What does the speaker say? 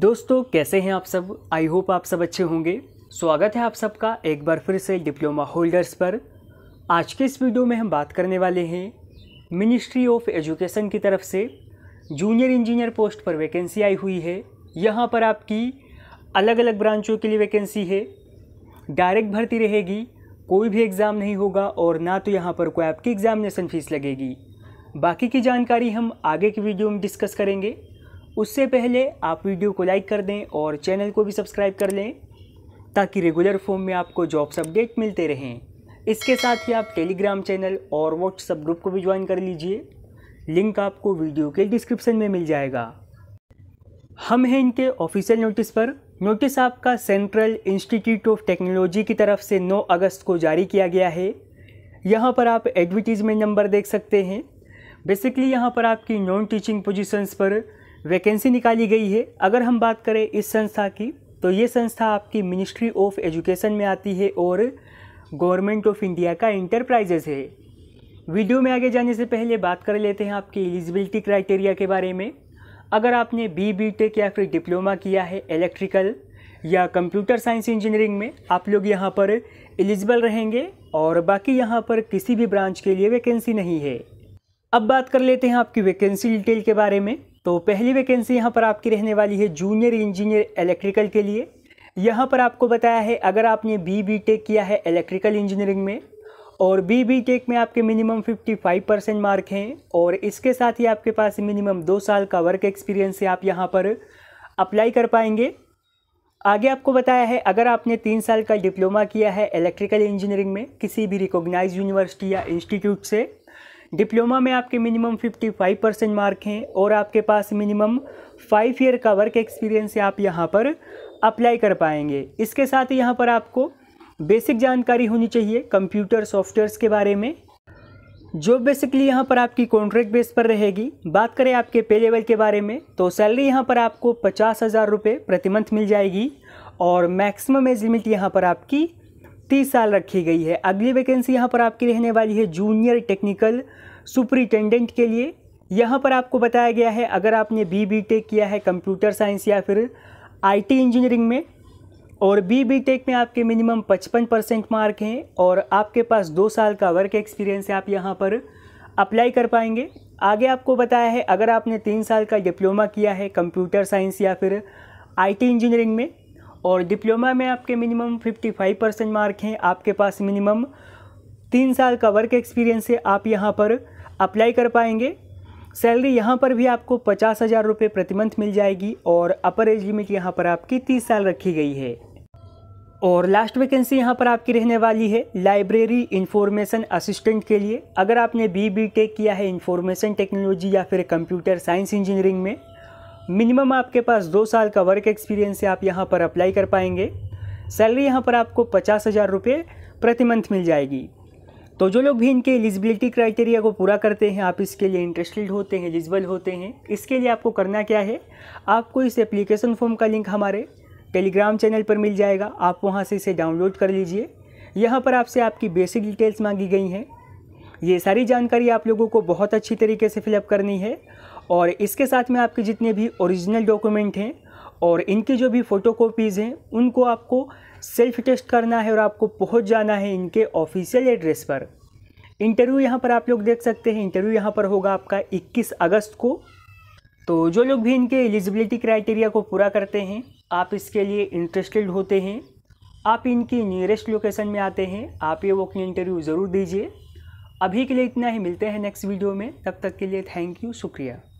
दोस्तों कैसे हैं आप सब आई होप आप सब अच्छे होंगे स्वागत है आप सबका एक बार फिर से डिप्लोमा होल्डर्स पर आज के इस वीडियो में हम बात करने वाले हैं मिनिस्ट्री ऑफ एजुकेशन की तरफ से जूनियर इंजीनियर पोस्ट पर वैकेंसी आई हुई है यहाँ पर आपकी अलग अलग ब्रांचों के लिए वैकेंसी है डायरेक्ट भर्ती रहेगी कोई भी एग्ज़ाम नहीं होगा और ना तो यहाँ पर कोई आपकी एग्ज़ामिनेशन फ़ीस लगेगी बाकी की जानकारी हम आगे की वीडियो में डिस्कस करेंगे उससे पहले आप वीडियो को लाइक कर दें और चैनल को भी सब्सक्राइब कर लें ताकि रेगुलर फॉर्म में आपको जॉब्स अपडेट मिलते रहें इसके साथ ही आप टेलीग्राम चैनल और व्हाट्सअप ग्रुप को भी ज्वाइन कर लीजिए लिंक आपको वीडियो के डिस्क्रिप्शन में मिल जाएगा हम हैं इनके ऑफिशियल नोटिस पर नोटिस आपका सेंट्रल इंस्टीट्यूट ऑफ टेक्नोलॉजी की तरफ से 9 अगस्त को जारी किया गया है यहाँ पर आप एडवर्टीजमेंट नंबर देख सकते हैं बेसिकली यहाँ पर आपकी नॉन टीचिंग पोजिशंस पर वैकेंसी निकाली गई है अगर हम बात करें इस संस्था की तो ये संस्था आपकी मिनिस्ट्री ऑफ एजुकेशन में आती है और गवर्नमेंट ऑफ इंडिया का इंटरप्राइजेस है वीडियो में आगे जाने से पहले बात कर लेते हैं आपकी एलिजिबिलिटी क्राइटेरिया के बारे में अगर आपने बी बी टेक या फिर डिप्लोमा किया है इलेक्ट्रिकल या कंप्यूटर साइंस इंजीनियरिंग में आप लोग यहाँ पर एलिजिबल रहेंगे और बाकी यहाँ पर किसी भी ब्रांच के लिए वैकेंसी नहीं है अब बात कर लेते हैं आपकी वैकेंसी डिटेल के बारे में तो पहली वैकेंसी यहाँ पर आपकी रहने वाली है जूनियर इंजीनियर इलेक्ट्रिकल के लिए यहाँ पर आपको बताया है अगर आपने बी बी टेक किया है इलेक्ट्रिकल इंजीनियरिंग में और बी बी टेक में आपके मिनिमम 55 परसेंट मार्क हैं और इसके साथ ही आपके पास मिनिमम दो साल का वर्क एक्सपीरियंस है आप यहाँ पर अप्लाई कर पाएंगे आगे आपको बताया है अगर आपने तीन साल का डिप्लोमा किया है इलेक्ट्रिकल इंजीनियरिंग में किसी भी रिकोगनाइज यूनिवर्सिटी या इंस्टीट्यूट से डिप्लोमा में आपके मिनिमम 55 परसेंट मार्क हैं और आपके पास मिनिमम फाइव ईयर का वर्क एक्सपीरियंस आप यहाँ पर अप्लाई कर पाएंगे इसके साथ ही यहाँ पर आपको बेसिक जानकारी होनी चाहिए कंप्यूटर सॉफ्टवेयर्स के बारे में जो बेसिकली यहाँ पर आपकी कॉन्ट्रैक्ट बेस पर रहेगी बात करें आपके पे लेवल के बारे में तो सैलरी यहाँ पर आपको पचास हज़ार रुपये प्रति मंथ मिल जाएगी और मैक्सिमम एज लिमिट यहाँ पर आपकी तीस साल रखी गई है अगली वैकेंसी यहाँ पर आपकी रहने वाली है जूनियर टेक्निकल सुपरिटेंडेंट के लिए यहाँ पर आपको बताया गया है अगर आपने बी बी टेक किया है कंप्यूटर साइंस या फिर आईटी इंजीनियरिंग में और बी बी टेक में आपके मिनिमम पचपन परसेंट मार्क हैं और आपके पास दो साल का वर्क एक्सपीरियंस है आप यहाँ पर अप्लाई कर पाएंगे आगे आपको बताया है अगर आपने तीन साल का डिप्लोमा किया है कंप्यूटर साइंस या फिर टी इंजीनियरिंग में और डिप्लोमा में आपके मिनिमम 55 परसेंट मार्क हैं आपके पास मिनिमम तीन साल का वर्क एक्सपीरियंस है आप यहाँ पर अप्लाई कर पाएंगे सैलरी यहाँ पर भी आपको पचास हज़ार रुपये प्रति मंथ मिल जाएगी और अपर एज लिमिट यहाँ पर आपकी तीस साल रखी गई है और लास्ट वैकेंसी यहाँ पर आपकी रहने वाली है लाइब्रेरी इन्फॉर्मेशन असिस्टेंट के लिए अगर आपने बी बी टेक किया है इन्फॉर्मेशन टेक्नोलॉजी या फिर कंप्यूटर साइंस इंजीनियरिंग में मिनिमम आपके पास दो साल का वर्क एक्सपीरियंस है आप यहाँ पर अप्लाई कर पाएंगे सैलरी यहाँ पर आपको पचास हज़ार रुपये प्रति मंथ मिल जाएगी तो जो लोग भी इनके एलिजिबिलिटी क्राइटेरिया को पूरा करते हैं आप इसके लिए इंटरेस्टेड होते हैं एलिजिबल होते हैं इसके लिए आपको करना क्या है आपको इस एप्लीकेशन फॉर्म का लिंक हमारे टेलीग्राम चैनल पर मिल जाएगा आप वहाँ से इसे डाउनलोड कर लीजिए यहाँ पर आपसे आपकी बेसिक डिटेल्स मांगी गई हैं ये सारी जानकारी आप लोगों को बहुत अच्छी तरीके से फिलअप करनी है और इसके साथ में आपके जितने भी ओरिजिनल डॉक्यूमेंट हैं और इनके जो भी फ़ोटो कॉपीज़ हैं उनको आपको सेल्फ टेस्ट करना है और आपको पहुंच जाना है इनके ऑफिशियल एड्रेस पर इंटरव्यू यहाँ पर आप लोग देख सकते हैं इंटरव्यू यहाँ पर होगा आपका 21 अगस्त को तो जो लोग भी इनके एलिजिबिलिटी क्राइटेरिया को पूरा करते हैं आप इसके लिए इंटरेस्टेड होते हैं आप इनकी नियरेस्ट लोकेशन में आते हैं आप ये वॉकिंग इंटरव्यू ज़रूर दीजिए अभी के लिए इतना ही मिलते हैं नेक्स्ट वीडियो में तब तक के लिए थैंक यू शुक्रिया